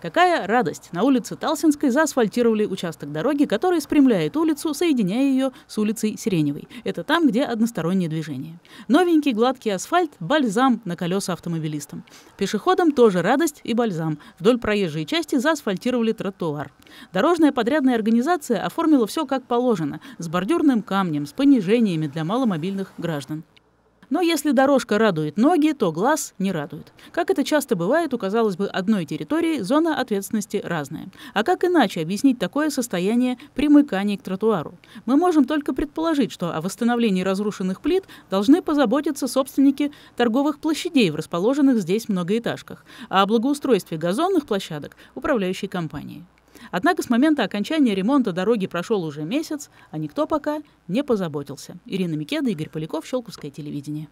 Какая радость! На улице Талсинской заасфальтировали участок дороги, который спрямляет улицу, соединяя ее с улицей Сиреневой. Это там, где одностороннее движение. Новенький гладкий асфальт – бальзам на колеса автомобилистам. Пешеходам тоже радость и бальзам. Вдоль проезжей части заасфальтировали тротуар. Дорожная подрядная организация оформила все как положено – с бордюрным камнем, с понижениями для маломобильных граждан. Но если дорожка радует ноги, то глаз не радует. Как это часто бывает, у, казалось бы, одной территории зона ответственности разная. А как иначе объяснить такое состояние примыкания к тротуару? Мы можем только предположить, что о восстановлении разрушенных плит должны позаботиться собственники торговых площадей в расположенных здесь многоэтажках, а о благоустройстве газонных площадок – управляющей компании. Однако с момента окончания ремонта дороги прошел уже месяц, а никто пока не позаботился. Ирина Микеда, Игорь Поляков, Щелковское телевидение.